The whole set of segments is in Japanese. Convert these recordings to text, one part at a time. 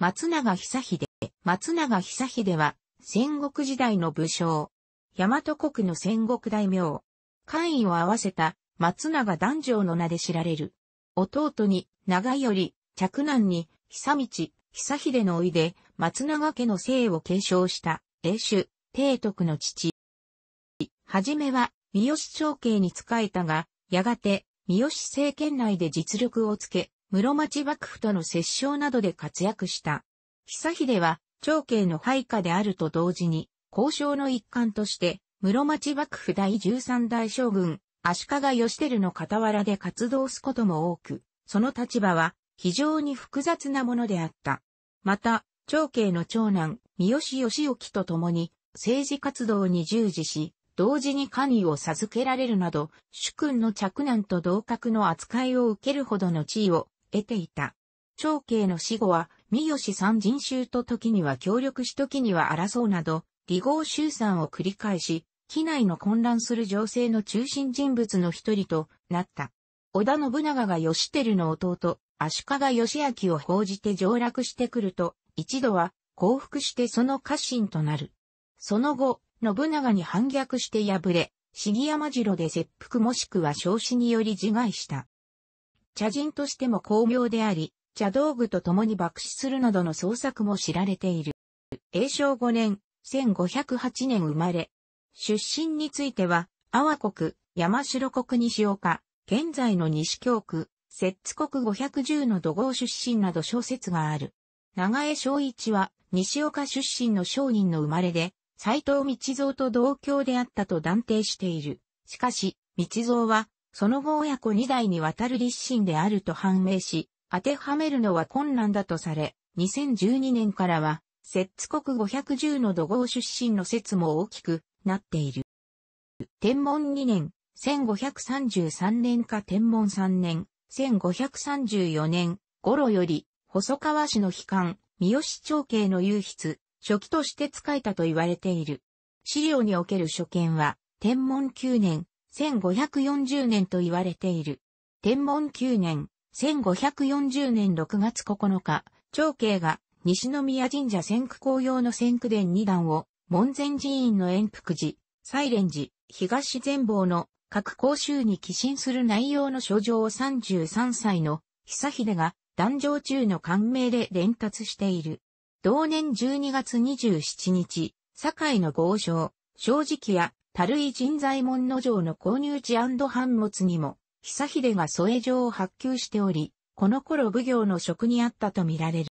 松永久秀。松永久秀は、戦国時代の武将。大和国の戦国大名。官位を合わせた松永男城の名で知られる。弟に長より、嫡男に久道、久秀のおいで松永家の姓を継承した英主、帝徳の父。はじめは三好長廷に仕えたが、やがて三好政権内で実力をつけ、室町幕府との折衝などで活躍した。久秀は、長兄の配下であると同時に、交渉の一環として、室町幕府第13代将軍、足利義輝の傍らで活動すことも多く、その立場は非常に複雑なものであった。また、長兄の長男、三好義興と共に政治活動に従事し、同時に官位を授けられるなど、主君の嫡男と同格の扱いを受けるほどの地位を得ていた。長慶の死後は、三好三人衆と時には協力し時には争うなど、離合集散を繰り返し、機内の混乱する情勢の中心人物の一人となった。織田信長が義輝の弟、足利義明を報じて上落してくると、一度は降伏してその家臣となる。その後、信長に反逆して敗れ、杉山城で切腹もしくは焼死により自害した。茶人としても巧妙であり、茶道具と共に爆死するなどの創作も知られている。永正5年、1508年生まれ。出身については、阿波国、山城国西岡、現在の西京区、摂津国510の土豪出身など小説がある。長江正一は、西岡出身の商人の生まれで、斎藤道蔵と同郷であったと断定している。しかし、道蔵は、その後親子2代にわたる立身であると判明し、当てはめるのは困難だとされ、2012年からは、摂津国510の土豪出身の説も大きくなっている。天文2年、1533年か天文3年、1534年、頃より、細川氏の悲観、三好長慶の優筆、初期として使えたと言われている。資料における所見は、天文9年、1540年と言われている。天文9年、1540年6月9日、長慶が西宮神社先駆紅葉の先駆殿二段を、門前寺院の延福寺、西蓮寺、東前坊の各公衆に寄進する内容の書状を33歳の久秀が壇上中の官名で伝達している。同年12月27日、堺の豪商、正直や樽井人材門の城の購入地藩物にも、久秀が添え状を発給しており、この頃奉行の職にあったとみられる。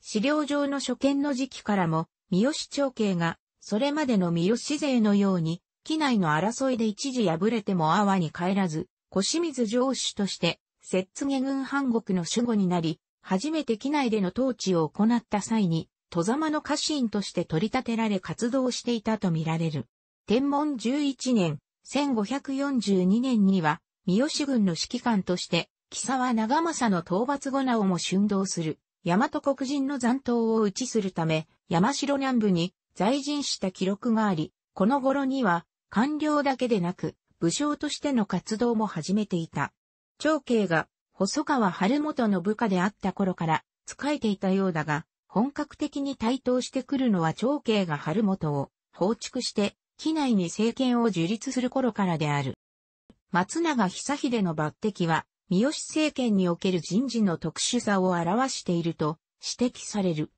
資料上の初見の時期からも、三好長慶が、それまでの三好勢のように、機内の争いで一時敗れても阿波に帰らず、小清水城主として、摂津下軍藩国の守護になり、初めて機内での統治を行った際に、戸様の家臣として取り立てられ活動していたとみられる。天文11年、1542年には、三好軍の指揮官として、木沢長政の討伐後なおも春道する、大和国人の残党を打ちするため、山城南部に在陣した記録があり、この頃には、官僚だけでなく、武将としての活動も始めていた。長慶が、細川春元の部下であった頃から、仕えていたようだが、本格的に台頭してくるのは長慶が春元を、放逐して、機内に政権を樹立する頃からである。松永久秀の抜擢は、三好政権における人事の特殊さを表していると指摘される。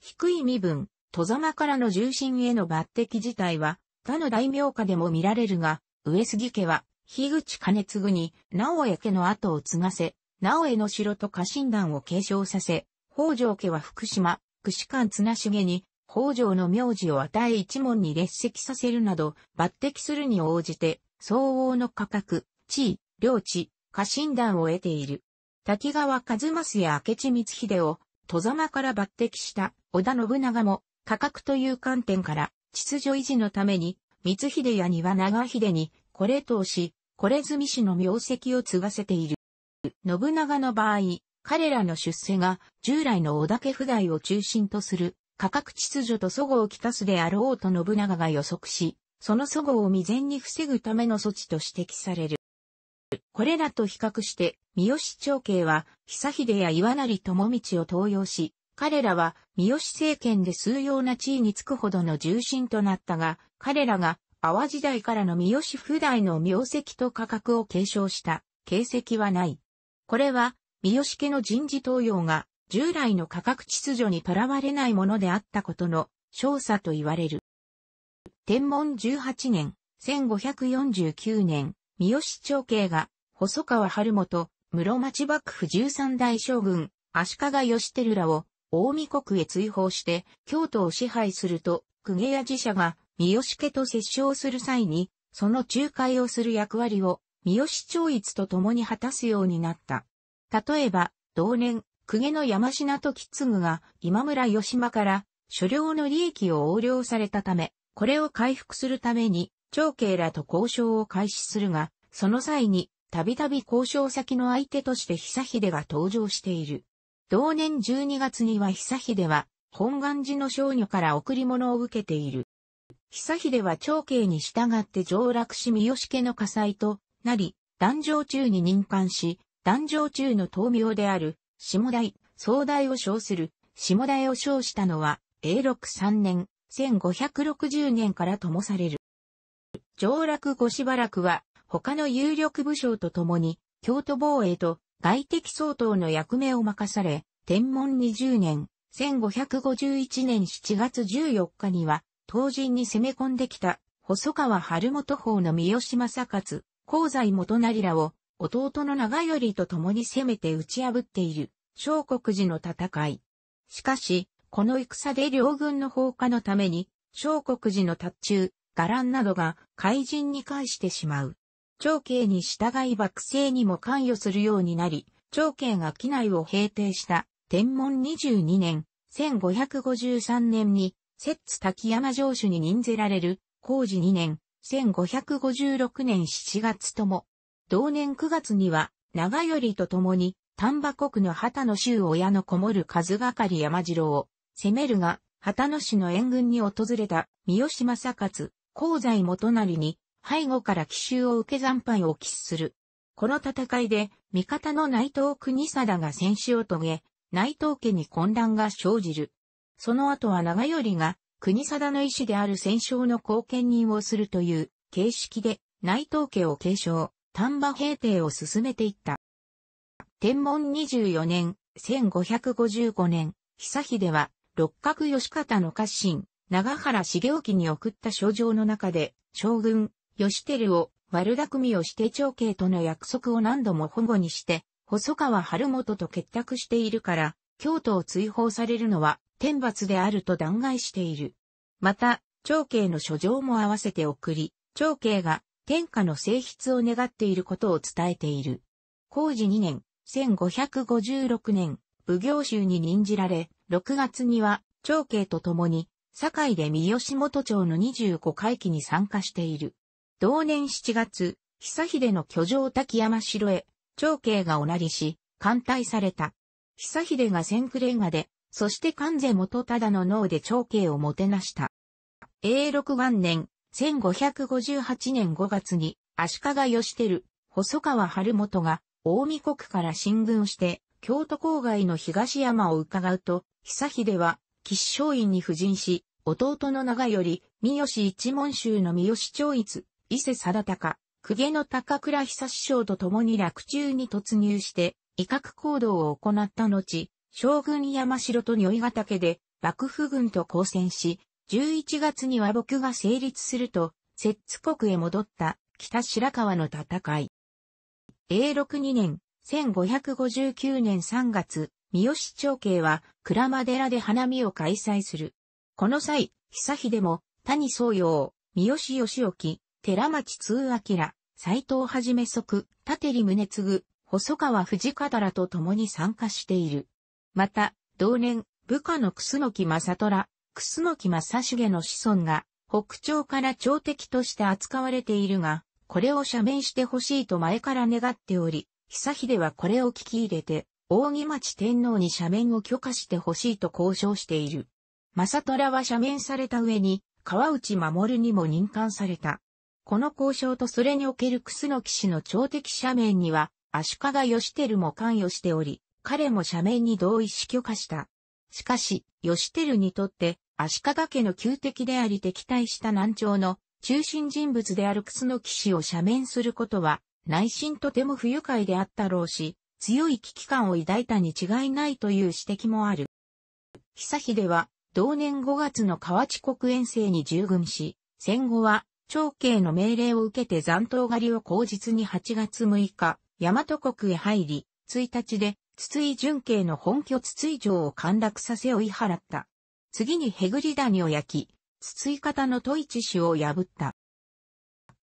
低い身分、戸様からの重心への抜擢自体は、他の大名家でも見られるが、上杉家は、樋口兼ぐに、直江家の後を継がせ、直江の城と家臣団を継承させ、北条家は福島、串間綱重に、北条の名字を与え一門に列席させるなど、抜擢するに応じて、相応の価格、地位、領地、家臣団を得ている。滝川一正や明智光秀を、戸様から抜擢した織田信長も、価格という観点から、秩序維持のために、光秀や庭長秀に、これ等し、これ住氏の名跡を継がせている。信長の場合、彼らの出世が従来の織田家不代を中心とする価格秩序と祖語をきたすであろうと信長が予測し、その祖語を未然に防ぐための措置と指摘される。これらと比較して、三好長慶は、久秀や岩成智道を登用し、彼らは三好政権で数要な地位につくほどの重臣となったが、彼らが淡時代からの三好普代の名跡と価格を継承した形跡はない。これは、三好家の人事登用が従来の価格秩序にとらわれないものであったことの、少佐と言われる。天文18年、1549年、三好長慶が、細川晴元、室町幕府13代将軍、足利義輝らを、大見国へ追放して、京都を支配すると、公家や寺社が、三好家と折衝する際に、その仲介をする役割を、三好長一と共に果たすようになった。例えば、同年、公家の山品時継が今村義馬から所領の利益を横領されたため、これを回復するために長慶らと交渉を開始するが、その際にたびたび交渉先の相手として久秀が登場している。同年12月には久秀は本願寺の少女から贈り物を受けている。久秀は長慶に従って上洛し三好家の火災となり、壇上中に任官し、壇上中の闘病である下代、総代を称する、下代を称したのは、永禄三年、1560年からともされる。上洛後しばらくは、他の有力武将と共に、京都防衛と外敵総統の役目を任され、天文20年、1551年7月14日には、東陣に攻め込んできた、細川春元法の三好正勝、香西元成らを弟の長頼と共に攻めて打ち破っている、小国寺の戦い。しかし、この戦で両軍の放火のために、小国寺の達中、伽藍などが怪人に返してしまう。長慶に従い幕政にも関与するようになり、長慶が機内を平定した天文22年、1553年に、摂津滝山城主に任ぜられる、工事2年、1556年7月とも、同年9月には、長頼と共に、丹波国の旗の州親のこもる数がかり山城を攻めるが、旗の市の援軍に訪れた三好正勝、香西元成に背後から奇襲を受け惨敗を喫する。この戦いで味方の内藤国貞が戦死を遂げ、内藤家に混乱が生じる。その後は長頼が国貞の意志である戦勝の後見人をするという形式で内藤家を継承。丹波平定を進めていった。天文24年、1555年、久秀は、六角義方の家臣、長原重興に送った書状の中で、将軍、義輝を、悪巧みをして長兄との約束を何度も保護にして、細川晴元と結託しているから、京都を追放されるのは、天罰であると弾劾している。また、長兄の書状も合わせて送り、長兄が天下の性質を願っていることを伝えている。工事2年、1556年、奉行衆に任じられ、6月には、長慶と共に、堺で三好元町の25回帰に参加している。同年7月、久秀の居城滝山城へ、長慶がおなりし、艦隊された。久秀が千暮れ画で、そして関税元忠の脳で長慶をもてなした。永禄元年、1558年5月に足利義輝、細川晴元が大見国から進軍して、京都郊外の東山を伺うと、久秀は、吉祥院に布陣し、弟の長より、三好一門衆の三好長一、伊勢貞高、公家の高倉久師匠と共に落中に突入して、威嚇行動を行った後、将軍山城と如意ヶ岳で、幕府軍と交戦し、11月には僕が成立すると、摂津国へ戻った北白川の戦い。永禄2年、1559年3月、三好長慶は倉間寺で花見を開催する。この際、久秀も、谷宗陽、三好義沖、寺町通明、斎藤はじめ即、立利宗次、細川藤方らと共に参加している。また、同年、部下の楠木正虎、楠木正成の子孫が、北朝から朝敵として扱われているが、これを赦免してほしいと前から願っており、久秀はこれを聞き入れて、大木町天皇に赦免を許可してほしいと交渉している。正虎は赦免された上に、川内守にも任官された。この交渉とそれにおける楠木氏の朝敵赦免には、足利義輝も関与しており、彼も赦免に同意し許可した。しかし、義輝にとって、足利家の旧敵であり敵対した南朝の中心人物である楠騎士を赦免することは内心とても不愉快であったろうし、強い危機感を抱いたに違いないという指摘もある。久秀は同年5月の河内国遠征に従軍し、戦後は長慶の命令を受けて残党狩りを口実に8月6日、大和国へ入り、1日で筒井純慶の本拠筒井城を陥落させ追い払った。次にヘグリダニを焼き、つつい方の戸市氏を破った。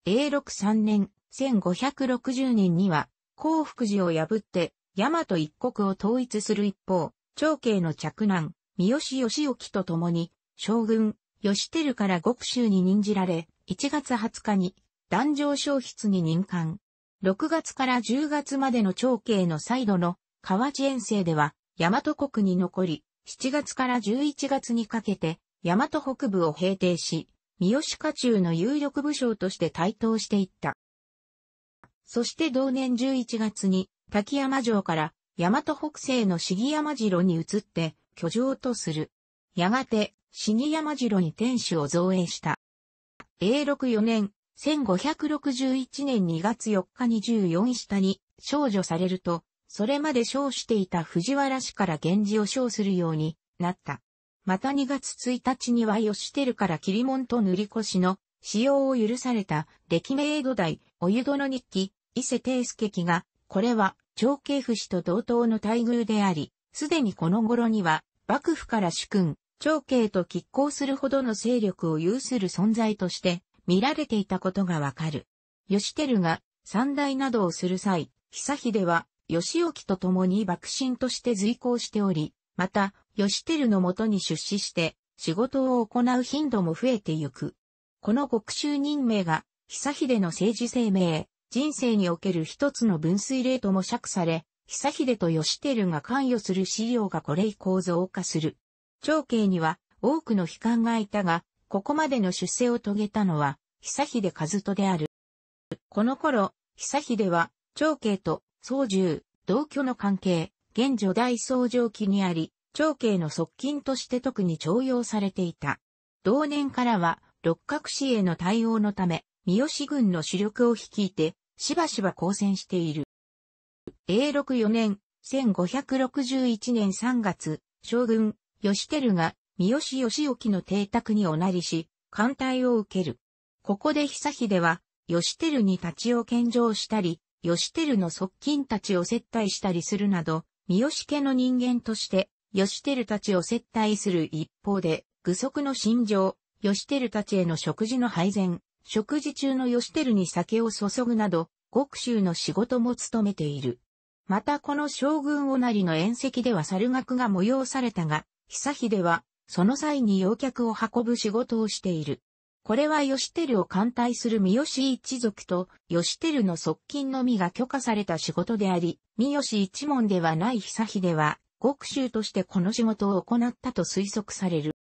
永禄3年、1560年には、幸福寺を破って、大和一国を統一する一方、長慶の嫡男、三好義興と共に、将軍、義輝から極州に任じられ、1月20日に、壇上消失に任官。6月から10月までの長慶の再度の、河内遠征では、大和国に残り、7月から11月にかけて、大和北部を平定し、三好家中の有力武将として台頭していった。そして同年11月に、滝山城から大和北西の杉山城に移って、居城とする。やがて、杉山城に天守を造営した。永禄4年、1561年2月4日に14下に少女されると、それまで称していた藤原氏から源氏を称するようになった。また2月1日には吉照から切り門と塗り越しの使用を許された歴名江戸代、お湯殿日記、伊勢定介記が、これは長慶夫氏と同等の待遇であり、すでにこの頃には幕府から主君、長慶と拮抗するほどの勢力を有する存在として見られていたことがわかる。吉照が三代などをする際、久秀は義興と共に幕臣として随行しており、また、義輝のもとに出資して、仕事を行う頻度も増えてゆく。この国衆任命が、久秀の政治生命、人生における一つの分水例とも釈され、久秀と義輝が関与する資料がこれ以降増加する。長兄には多くの悲観がいたが、ここまでの出世を遂げたのは、久秀和人である。この頃、久秀は、長兄と宗獣、同居の関係、現女大僧上期にあり、長兄の側近として特に重用されていた。同年からは、六角氏への対応のため、三好軍の主力を率いて、しばしば交戦している。永禄4年、1561年3月、将軍、義輝が、三好義興の邸宅におなりし、艦隊を受ける。ここで久秀は、義照に立ちを献上したり、義輝の側近たちを接待したりするなど、三好家の人間として、義輝たちを接待する一方で、具足の心情、義輝たちへの食事の配膳、食事中の義輝に酒を注ぐなど、極州の仕事も務めている。またこの将軍おなりの宴席では猿楽が催されたが、久秀は、その際に洋客を運ぶ仕事をしている。これは義輝を艦隊する三好一族と義輝の側近のみが許可された仕事であり、三好一門ではない久秀は、極州としてこの仕事を行ったと推測される。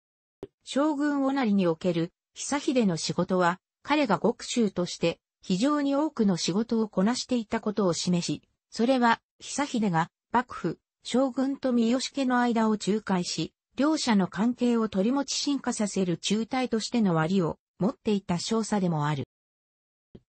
将軍おなりにおける久秀の仕事は、彼が極州として非常に多くの仕事をこなしていたことを示し、それは久秀が幕府、将軍と三好家の間を仲介し、両者の関係を取り持ち進化させる中隊としての割を持っていた少佐でもある。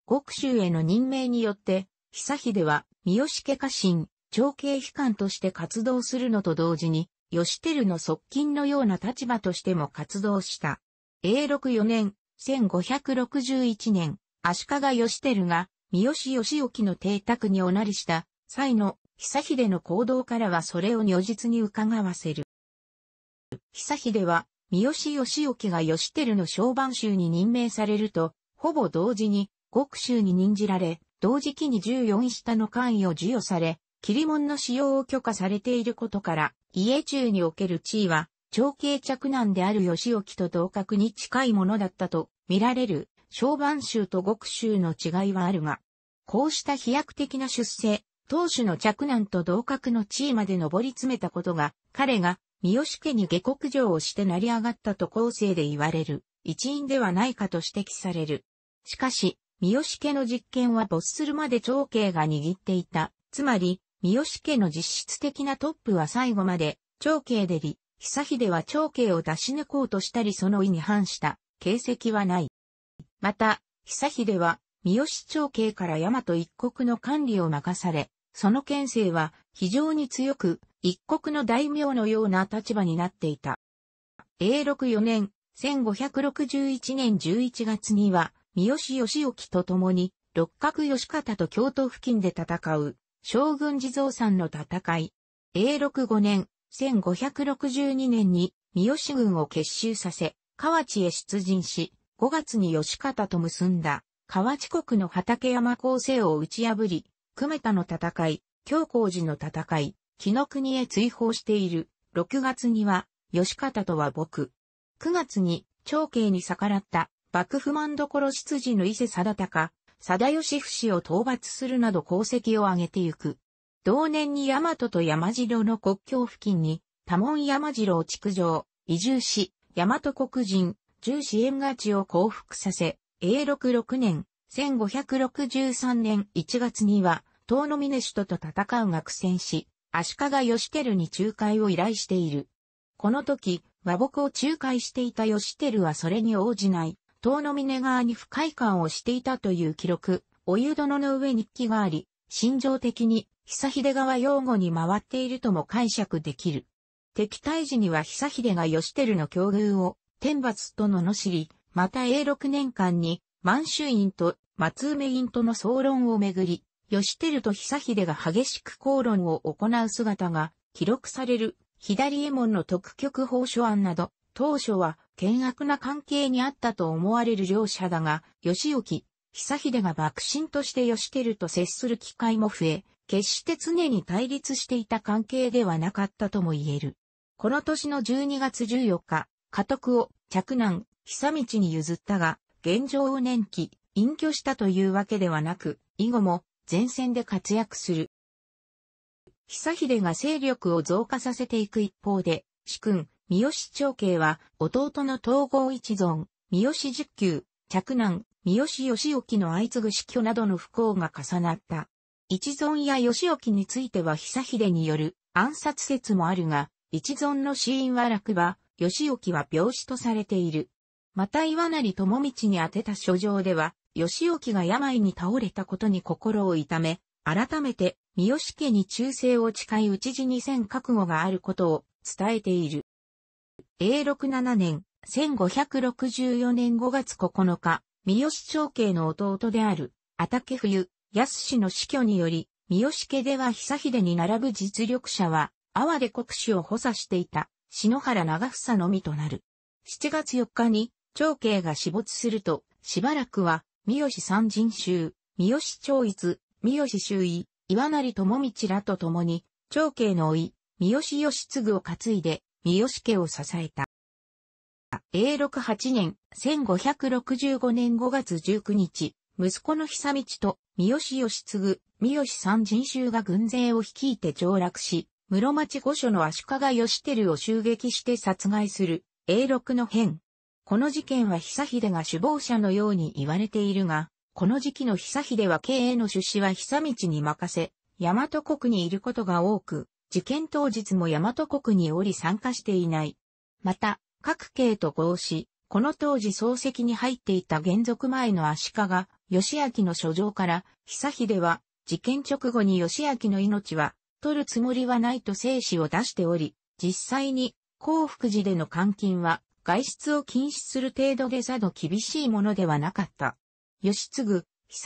国州への任命によって、久秀は、三好家家臣、長兄悲観として活動するのと同時に、吉照の側近のような立場としても活動した。永禄4年、1561年、足利義照が、三好義興の邸宅におなりした際の久秀の行動からはそれを如実に伺わせる。久秀は三好義興が義輝の小判衆に任命されると、ほぼ同時に、極州に任じられ、同時期に14下の官位を授与され、切り門の使用を許可されていることから、家中における地位は、長兄着難である義興と同格に近いものだったと見られる、小判衆と極州の違いはあるが、こうした飛躍的な出世、当主の着難と同格の地位まで上り詰めたことが、彼が三好家に下国上をして成り上がったと後世で言われる、一因ではないかと指摘される。しかし、三好家の実権は没するまで長兄が握っていた。つまり、三好家の実質的なトップは最後まで、長兄でり、久秀は長兄を出し抜こうとしたりその意に反した形跡はない。また、久秀は、三好長兄から大和一国の管理を任され、その県政は非常に強く、一国の大名のような立場になっていた。永禄4年、1561年11月には、三好義興と共に、六角義方と京都付近で戦う、将軍地蔵山の戦い。永禄5年、1562年に、三好軍を結集させ、河内へ出陣し、5月に義方と結んだ、河内国の畠山構成を打ち破り、久米田の戦い、京光寺の戦い、木の国へ追放している。6月には、吉方とは僕。9月に、長慶に逆らった、幕府満所執事の伊勢貞高、貞義死を討伐するなど功績を挙げてゆく。同年に大和と山城の国境付近に、多門山城を築城、移住し、大和国人、重支援勝ちを降伏させ、永禄6年、1563年1月には、東峰首都と戦うが苦戦し、足利義輝に仲介を依頼している。この時、和睦を仲介していた義輝はそれに応じない、遠野峰側に不快感をしていたという記録、お湯殿の上日記があり、心情的に、久秀川擁護に回っているとも解釈できる。敵対時には久秀が義輝の境遇を、天罰と罵り、また永禄年間に、満州院と松梅院との総論をめぐり、義輝と久秀が激しく口論を行う姿が記録される左右衛門の特局法書案など、当初は険悪な関係にあったと思われる両者だが、義興、久秀が幕臣として義輝と接する機会も増え、決して常に対立していた関係ではなかったとも言える。この年の12月14日、家督を嫡男、久道に譲ったが、現状を年期、隠居したというわけではなく、以後も前線で活躍する。久秀が勢力を増加させていく一方で、主君、三好長慶は、弟の統合一存、三好十九、嫡男、三好義興の相次ぐ死去などの不幸が重なった。一存や義興については久秀による暗殺説もあるが、一存の死因は落馬、義興は病死とされている。また岩成智道に宛てた書状では、吉興が病に倒れたことに心を痛め、改めて、三好家に忠誠を誓い討ちに戦覚悟があることを伝えている。永禄7年、1564年5月9日、三好長兄の弟である、畑冬、安氏の死去により、三好家では久秀に並ぶ実力者は、阿で国主を補佐していた、篠原長房のみとなる。7月4日に、長兄が死没すると、しばらくは、三好三人衆、三好長逸、三好周囲、岩成智道らと共に、長兄のい、三好義継を担いで、三好家を支えた。永禄8年、1565年5月19日、息子の久道と三好義継、三好三人衆が軍勢を率いて上洛し、室町御所の足利義輝を襲撃して殺害する、永禄の変、この事件は久秀が首謀者のように言われているが、この時期の久秀は経営の出資は久道に任せ、大和国にいることが多く、事件当日も大和国におり参加していない。また、各系と合し、この当時漱石に入っていた原属前の足利、義明の書状から、久秀は、事件直後に義明の命は、取るつもりはないと生死を出しており、実際に、幸福寺での監禁は、外出を禁止する程度でさど厳しいものではなかった。義継、久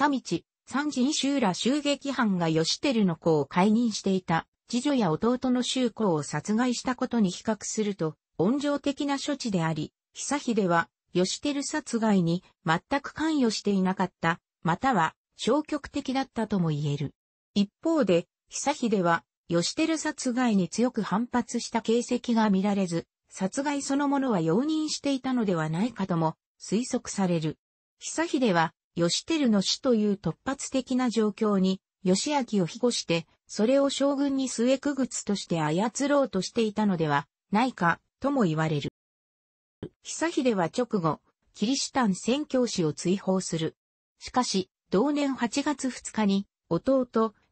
道、三人修ら襲撃犯が義輝の子を解任していた、次女や弟の修子を殺害したことに比較すると、温情的な処置であり、久秀は、義輝殺害に全く関与していなかった、または消極的だったとも言える。一方で、久秀は、義輝殺害に強く反発した形跡が見られず、殺害そのものは容認していたのではないかとも推測される。久秀は、義輝の死という突発的な状況に、義明を庇護して、それを将軍に末くぐつとして操ろうとしていたのではないか、とも言われる。久秀は直後、キリシタン宣教師を追放する。しかし、同年8月2日に、弟、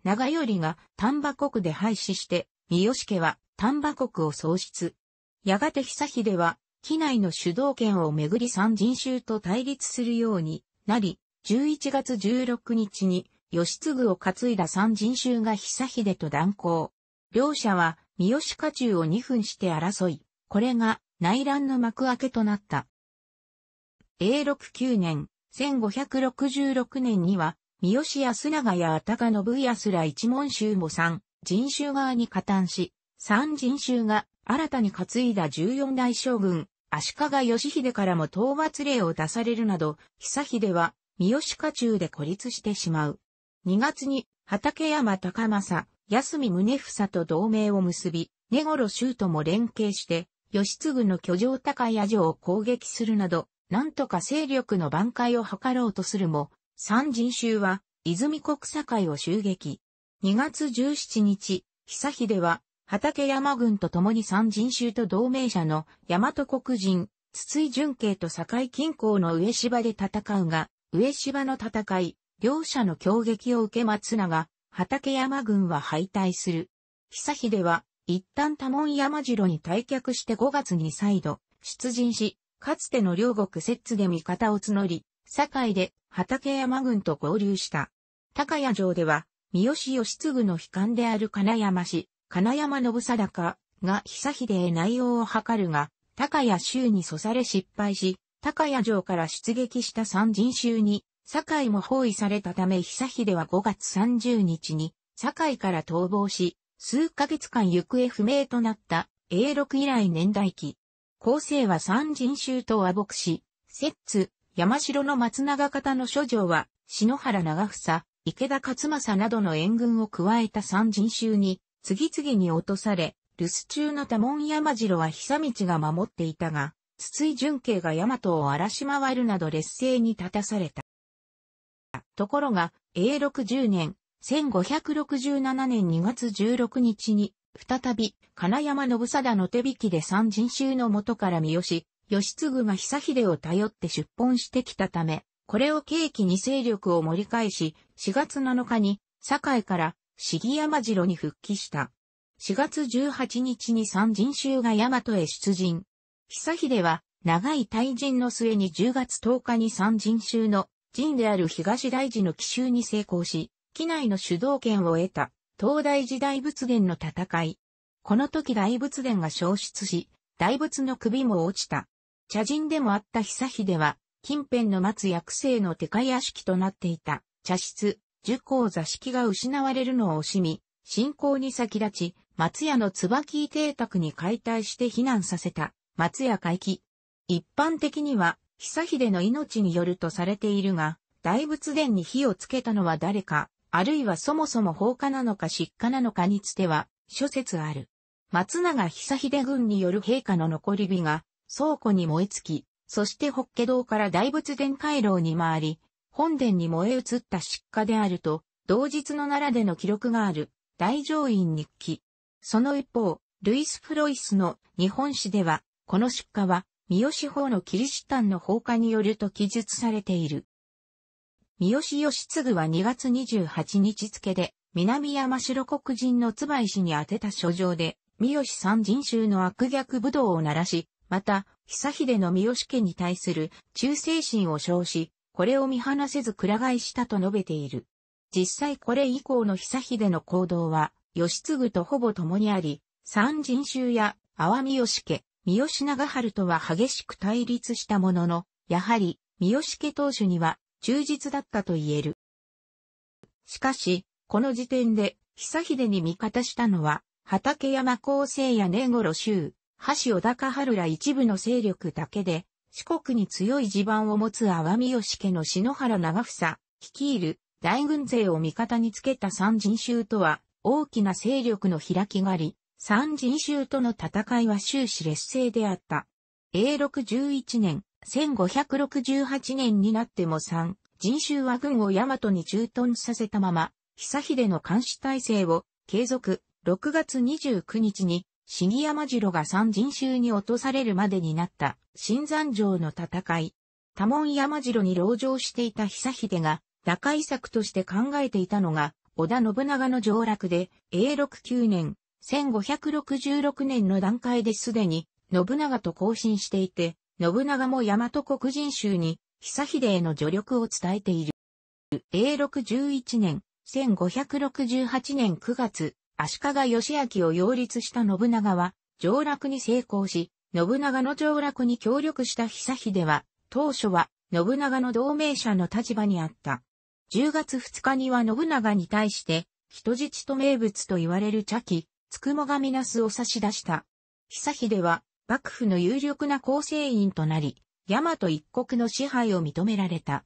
長頼が丹波国で廃止して、三好家は丹波国を喪失。やがて久秀は、機内の主導権をめぐり三人衆と対立するようになり、11月16日に、義継を担いだ三人衆が久秀と断交。両者は、三好家中を二分して争い、これが内乱の幕開けとなった。永禄9年、1566年には、三好安長やあた信康ら一門衆も三人衆側に加担し、三人衆が新たに担いだ14代将軍、足利義秀からも討伐令を出されるなど、久秀は、三好家中で孤立してしまう。2月に、畠山高政、安見宗房と同盟を結び、根頃周とも連携して、義継の居城高屋城を攻撃するなど、なんとか勢力の挽回を図ろうとするも、三人衆は、泉国境を襲撃。2月17日、久秀は、畠山軍と共に三人衆と同盟者の大和国人、筒井純慶と境近郊の上芝で戦うが、上芝の戦い、両者の攻撃を受け松永、畠山軍は敗退する。久秀は、一旦多門山城に退却して5月に再度、出陣し、かつての両国摂津で味方を募り、堺で畠山軍と合流した。高谷城では、三好義継の悲観である金山氏、金山信貞が久秀へ内容を図るが、高谷州に阻され失敗し、高谷城から出撃した三人衆に、堺も包囲されたため久秀は5月30日に、堺から逃亡し、数ヶ月間行方不明となった永禄以来年代記。後世は三人衆と和睦し、摂津、山城の松永方の諸城は、篠原長房、池田勝政などの援軍を加えた三人衆に、次々に落とされ、留守中の多門山城は久道が守っていたが、筒井純慶が大和を荒らし回るなど劣勢に立たされた。ところが、永禄10年、1567年2月16日に、再び、金山信貞の手引きで三人衆の元から三好、義継が久秀を頼って出奔してきたため、これを契機に勢力を盛り返し、4月7日に、堺から重山城に復帰した。4月18日に三人衆が大和へ出陣。久秀は、長い退陣の末に10月10日に三人衆の陣である東大寺の奇襲に成功し、機内の主導権を得た、東大寺大仏殿の戦い。この時大仏殿が消失し、大仏の首も落ちた。茶人でもあった久秀は、近辺の松薬生の手飼屋敷となっていた、茶室、受講座敷が失われるのを惜しみ、信仰に先立ち、松屋の椿邸宅に解体して避難させた、松屋回帰。一般的には、久秀の命によるとされているが、大仏殿に火をつけたのは誰か、あるいはそもそも放火なのか失火なのかにつては、諸説ある。松永久秀軍による陛下の残り火が、倉庫に燃え尽き、そして法華堂から大仏殿回廊に回り、本殿に燃え移った失火であると、同日の奈良での記録がある、大乗院日記。その一方、ルイス・フロイスの日本史では、この出火は、三好法のキリシタンの放火によると記述されている。三好義継は2月28日付で、南山城黒人の椿氏に宛てた書状で、三好三人衆の悪逆武道を鳴らし、また、久秀の三好家に対する忠誠心を称し、これを見放せず暗返替えしたと述べている。実際これ以降の久秀の行動は、義継とほぼ共にあり、三人衆や、阿波三好家、三好長春とは激しく対立したものの、やはり、三好家当主には、忠実だったと言える。しかし、この時点で、久秀に味方したのは、畠山高生や根頃衆、橋尾高春ら一部の勢力だけで、四国に強い地盤を持つ淡美義家の篠原長房、率いる大軍勢を味方につけた三人衆とは、大きな勢力の開きがあり、三人衆との戦いは終始劣勢であった。永禄11年、1568年になっても三人衆は軍を大和に駐屯させたまま、久秀の監視体制を継続、6月29日に、杉山城が三人衆に落とされるまでになった。新山城の戦い。多門山城に籠城していた久秀が、打開策として考えていたのが、織田信長の上落で、永禄9年、1566年の段階ですでに、信長と交信していて、信長も大和国人衆に、久秀への助力を伝えている。永禄11年、1568年9月、足利義明を擁立した信長は、上落に成功し、信長の上洛に協力した久秀は、当初は信長の同盟者の立場にあった。10月2日には信長に対して、人質と名物と言われる茶器、つくもがみなすを差し出した。久秀は、幕府の有力な構成員となり、大和一国の支配を認められた。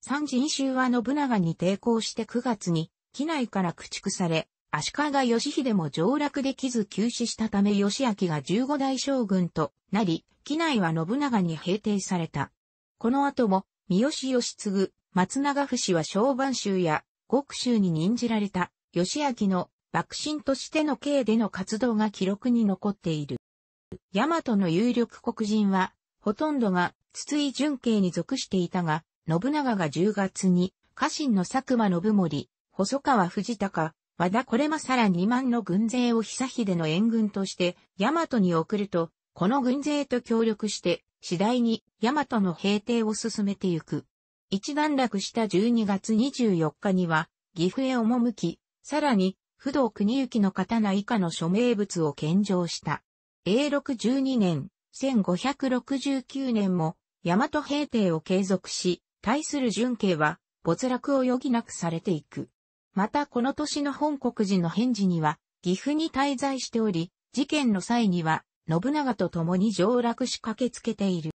三人衆は信長に抵抗して9月に、機内から駆逐され、足利義秀も上洛できず急死したため義明が十五代将軍となり、機内は信長に平定された。この後も、三好義継、松永不氏は小番州や国州に任じられた、義明の幕臣としての刑での活動が記録に残っている。大和の有力黒人は、ほとんどが筒井純慶に属していたが、信長が10月に、家臣の佐久間信盛、細川藤高、和田これまさら2万の軍勢を久秀の援軍として、大和に送ると、この軍勢と協力して、次第に大和の平定を進めてゆく。一段落した12月24日には、岐阜へ赴き、さらに、不動国行の刀以下の署名物を献上した。永禄12年、1569年も、大和平定を継続し、対する純慶は、没落を余儀なくされていく。またこの年の本国寺の返事には、岐阜に滞在しており、事件の際には、信長と共に上洛し駆けつけている。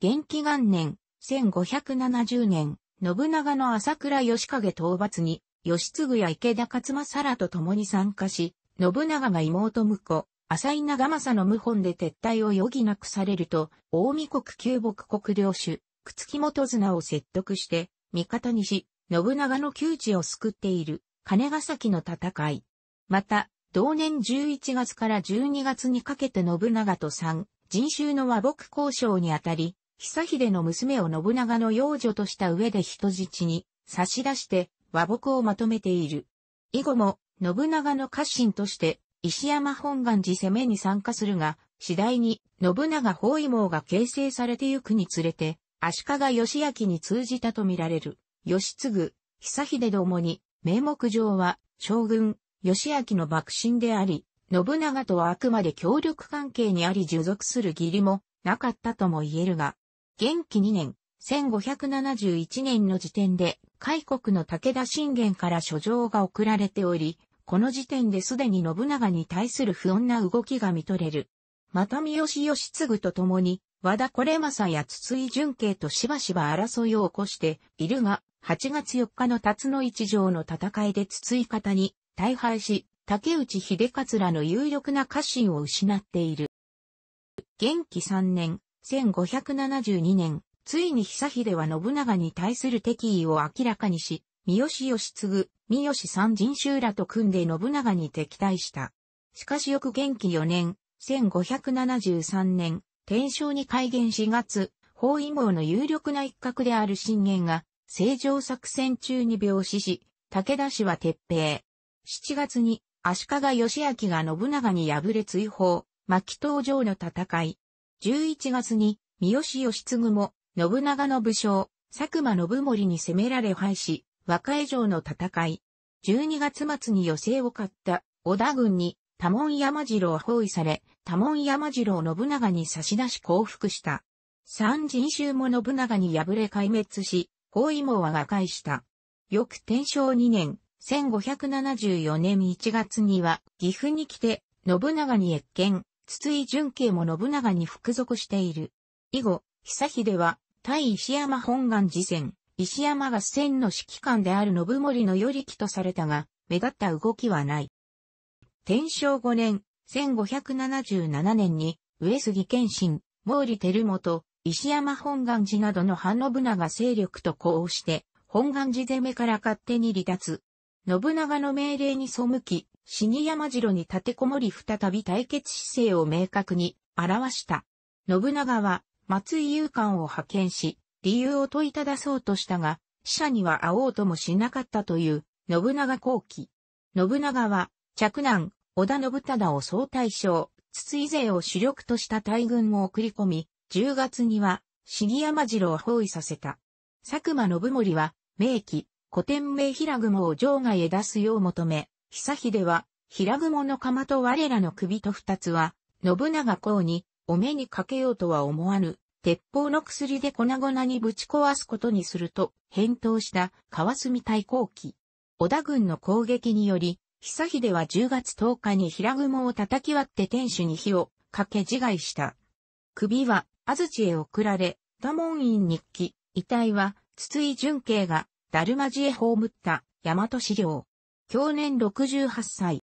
元気元年、1570年、信長の朝倉義景討伐に、義継や池田勝政らと共に参加し、信長が妹婿、浅井長政の謀反で撤退を余儀なくされると、大見国旧北国領主、朽木元綱を説得して、味方にし、信長の窮地を救っている、金ヶ崎の戦い。また、同年11月から12月にかけて信長と三、人衆の和睦交渉にあたり、久秀の娘を信長の養女とした上で人質に差し出して和睦をまとめている。以後も信長の家臣として石山本願寺攻めに参加するが、次第に信長包囲網が形成されてゆくにつれて、足利義明に通じたとみられる。義継、久秀どもに、名目上は、将軍、義明の幕臣であり、信長とはあくまで協力関係にあり従属する義理もなかったとも言えるが、元気2年、1571年の時点で、開国の武田信玄から書状が送られており、この時点ですでに信長に対する不穏な動きが見とれる。また三好義継と共に、和田これまさや筒井純慶としばしば争いを起こしているが、8月4日の辰野一条の戦いで筒井方に大敗し、竹内秀勝らの有力な家臣を失っている。元気3年、1572年、ついに久秀は信長に対する敵意を明らかにし、三好義継、三好三人衆らと組んで信長に敵対した。しかし翌元気4年、1573年、天正に改元4月、包囲網の有力な一角である信玄が、正常作戦中に病死し、武田氏は撤兵。7月に、足利義明が信長に敗れ追放、牧東城の戦い。11月に、三好義継も、信長の武将、佐久間信盛に攻められ敗し、和解城の戦い。12月末に余勢を買った、織田軍に、多門山城を包囲され、多門山次郎信長に差し出し降伏した。三人衆も信長に敗れ壊滅し、包囲網は瓦解した。翌天正2年、1574年1月には、岐阜に来て、信長に越見、筒井純慶も信長に服属している。以後、久秀は、対石山本願寺戦、石山合戦の指揮官である信盛の与力とされたが、目立った動きはない。天正5年、1577年に、上杉謙信、毛利輝元、石山本願寺などの反信長勢力と呼して、本願寺攻めから勝手に離脱。信長の命令に背き、死に山城に立てこもり再び対決姿勢を明確に表した。信長は松井勇敢を派遣し、理由を問いただそうとしたが、死者には会おうともしなかったという信長後期。信長は着難、織田信忠を総大将、筒井勢を主力とした大軍を送り込み、10月には、杉山城を包囲させた。佐久間信盛は、名機、古典名平雲を城外へ出すよう求め、久秀は、平雲の釜と我らの首と二つは、信長公に、お目にかけようとは思わぬ、鉄砲の薬で粉々にぶち壊すことにすると、返答した、川澄太閤記。織田軍の攻撃により、久秀は10月10日に平雲を叩き割って天守に火をかけ自害した。首は安土へ送られ、多門院日記、遺体は筒井淳慶がダルマ寺へ葬った大和資料。去年68歳。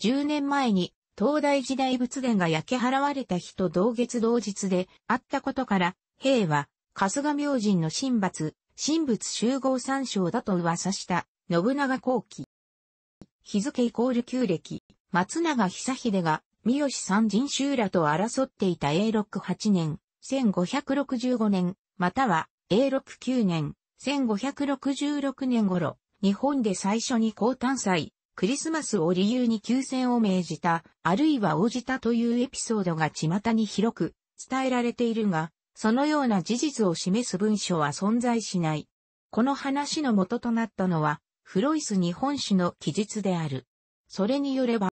10年前に東大時代仏殿が焼け払われた日と同月同日であったことから、兵は春日明神の神罰、神仏集合参照だと噂した信長後期。日付イコール旧暦、松永久秀が、三好三人衆らと争っていた永禄8年、1565年、または永禄9年、1566年頃、日本で最初に高誕祭、クリスマスを理由に休戦を命じた、あるいは応じたというエピソードが巷に広く伝えられているが、そのような事実を示す文書は存在しない。この話の元となったのは、フロイス日本史の記述である。それによれば、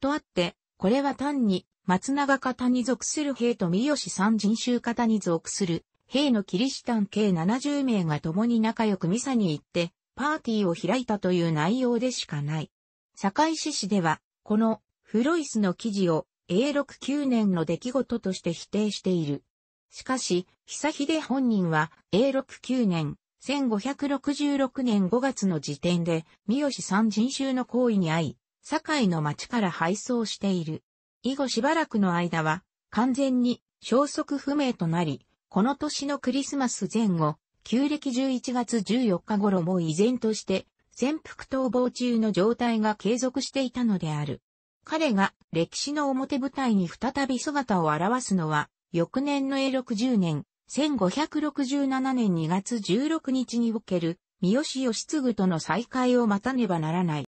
とあって、これは単に松永方に属する兵と三好三人衆方に属する兵のキリシタン計70名が共に仲良くミサに行ってパーティーを開いたという内容でしかない。堺市市では、このフロイスの記事を A69 年の出来事として否定している。しかし、久秀本人は A69 年1566年5月の時点で、三好三人衆の行為に遭い、堺の町から敗走している。以後しばらくの間は、完全に消息不明となり、この年のクリスマス前後、旧暦11月14日頃も依然として、潜伏逃亡中の状態が継続していたのである。彼が歴史の表舞台に再び姿を現すのは、翌年の永禄0年、1567年2月16日における、三好義継との再会を待たねばならない。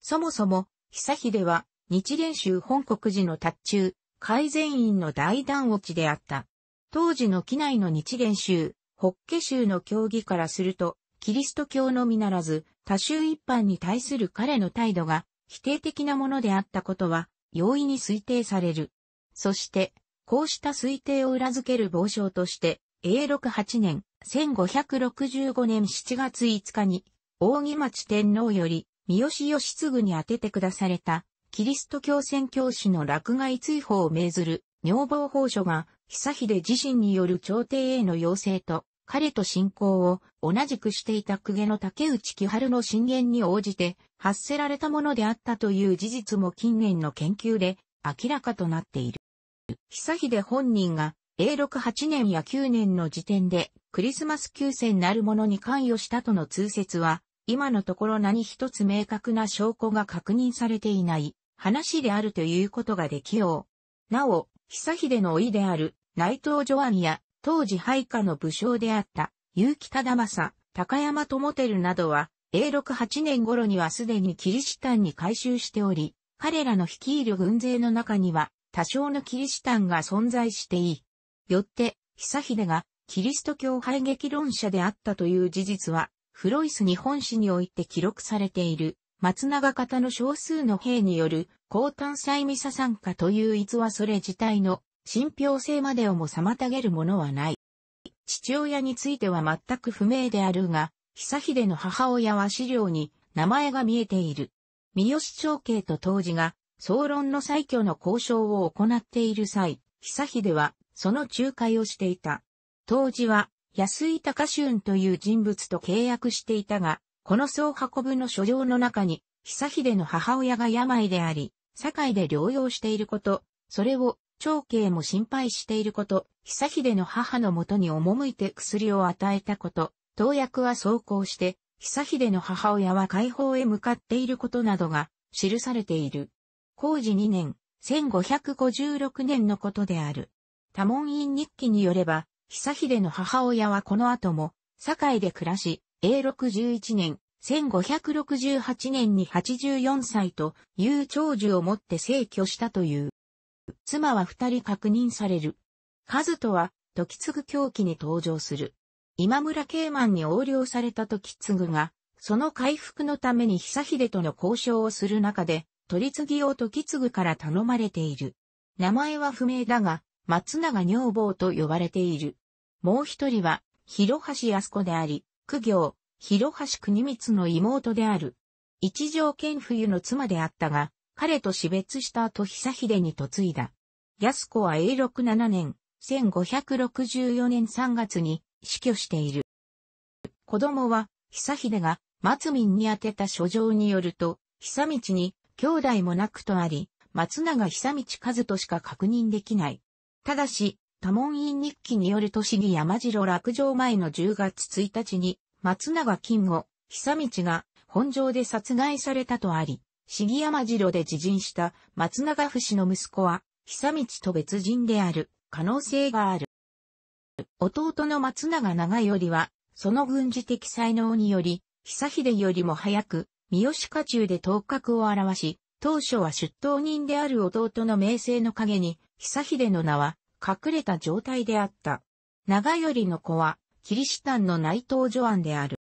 そもそも、久秀は、日蓮宗本国寺の達中、改善院の大団落ちであった。当時の機内の日蓮宗、北家宗の教義からすると、キリスト教のみならず、他宗一般に対する彼の態度が否定的なものであったことは、容易に推定される。そして、こうした推定を裏付ける傍証として、永禄8年、1565年7月5日に、大木町天皇より、三好義継に宛てて下された、キリスト教宣教師の落外追放を命ずる、女房法書が、久秀自身による朝廷への要請と、彼と信仰を同じくしていた公家の竹内木春の進言に応じて発せられたものであったという事実も近年の研究で明らかとなっている。久秀本人が、a 六8年や9年の時点で、クリスマス休戦なるものに関与したとの通説は、今のところ何一つ明確な証拠が確認されていない話であるということができよう。なお、久秀のいである内藤助安や当時配下の武将であった結城忠政、高山智輝などは、a 六8年頃にはすでにキリシタンに改修しており、彼らの率いる軍勢の中には、多少のキリシタンが存在していい。よって、久秀がキリスト教排撃論者であったという事実は、フロイス日本史において記録されている、松永方の少数の兵による、高単祭ミサ参加という逸話それ自体の信憑性までをも妨げるものはない。父親については全く不明であるが、久秀の母親は資料に名前が見えている。三好長兄と当時が総論の再挙の交渉を行っている際、久秀は、その仲介をしていた。当時は、安井隆春という人物と契約していたが、この総運ぶの書状の中に、久秀の母親が病であり、堺で療養していること、それを、長兄も心配していること、久秀の母のもとに赴いて薬を与えたこと、投薬は走行して、久秀の母親は解放へ向かっていることなどが記されている。工事2年、1556年のことである。多門院日記によれば、久秀の母親はこの後も、堺で暮らし、永禄11年、1568年に84歳という長寿をもって逝去したという。妻は二人確認される。和人は、時継ぐ狂気に登場する。今村慶満に横領された時継ぐが、その回復のために久秀との交渉をする中で、取り次を時継ぐから頼まれている。名前は不明だが、松永女房と呼ばれている。もう一人は、広橋康子であり、苦行、広橋国光の妹である。一条健冬の妻であったが、彼と死別した後久秀に嫁いだ。安子は永禄七年、1564年3月に死去している。子供は、久秀が、松民に宛てた書状によると、久道に、兄弟もなくとあり、松永久道和としか確認できない。ただし、多門院日記によると市議山城落城前の10月1日に、松永金吾、久道が本城で殺害されたとあり、市議山城で自陣した松永不死の息子は、久道と別人である可能性がある。弟の松永長よりは、その軍事的才能により、久秀よりも早く、三好家中で頭角を表し、当初は出頭人である弟の名声の陰に、久秀の名は隠れた状態であった。長頼の子は、キリシタンの内藤助安である。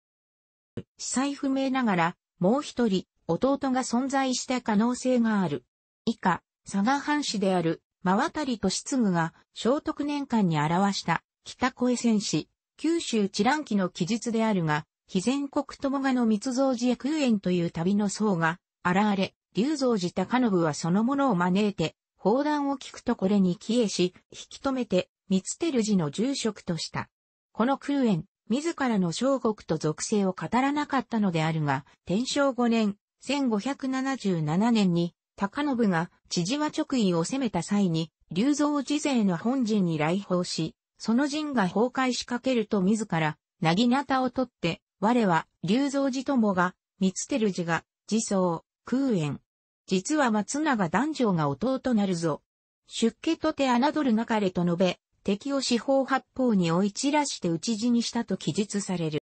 司祭不明ながら、もう一人、弟が存在した可能性がある。以下、佐賀藩士である、真渡利俊次が、聖徳年間に表した、北越戦士、九州知覧記の記述であるが、非全国友賀の密造寺空園という旅の僧が、現れ、龍造寺高信はそのものを招いて、砲弾を聞くとこれに帰依し、引き止めて、三照寺の住職とした。この空園、自らの小国と属性を語らなかったのであるが、天正5年、1577年に、高信が、千々和直位を攻めた際に、龍造寺勢の本陣に来訪し、その陣が崩壊しかけると自ら、なぎなたを取って、我は、龍造寺友が、三つてる寺が、自僧、空縁。実は松永男女が弟なるぞ。出家とて侮るなかれと述べ、敵を四方八方に追い散らして討ち死にしたと記述される。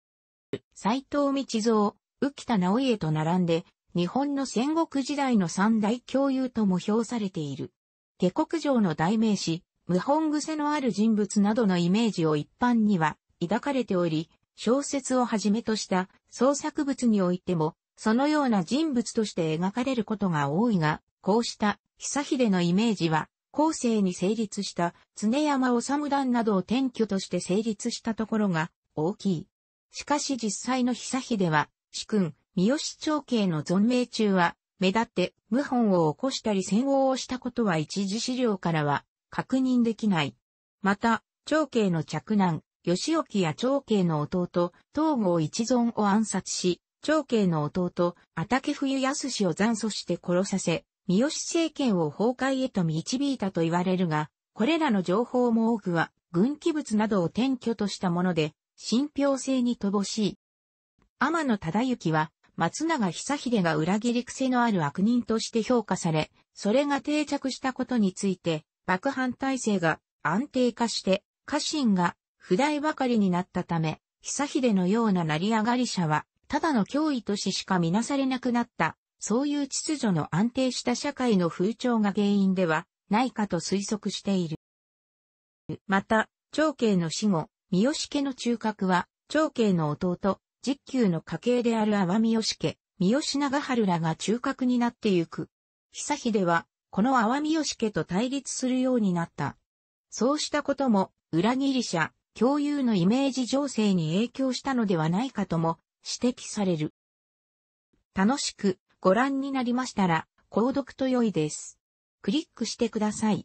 斎藤道蔵、浮田直家と並んで、日本の戦国時代の三大共有とも評されている。下国上の代名詞、無本癖のある人物などのイメージを一般には抱かれており、小説をはじめとした創作物においても、そのような人物として描かれることが多いが、こうした久秀のイメージは、後世に成立した常山治段などを転居として成立したところが大きい。しかし実際の久秀は、主君、三好長慶の存命中は、目立って謀反を起こしたり戦争をしたことは一時資料からは確認できない。また、長慶の着難、義興や長慶の弟、東郷一存を暗殺し、長慶の弟、畠冬康を残訴して殺させ、三好政権を崩壊へと導いたと言われるが、これらの情報も多くは、軍記物などを転居としたもので、信憑性に乏しい。天野忠之は、松永久秀が裏切り癖のある悪人として評価され、それが定着したことについて、幕藩体制が安定化して、家臣が不代ばかりになったため、久秀のような成り上がり者は、ただの脅威としてしか見なされなくなった、そういう秩序の安定した社会の風潮が原因ではないかと推測している。また、長慶の死後、三好家の中核は、長慶の弟、実級の家系である阿波三好家、三好長春らが中核になってゆく。久秀は、この阿波三好家と対立するようになった。そうしたことも、裏切り者、共有のイメージ情勢に影響したのではないかとも指摘される。楽しくご覧になりましたら、購読と良いです。クリックしてください。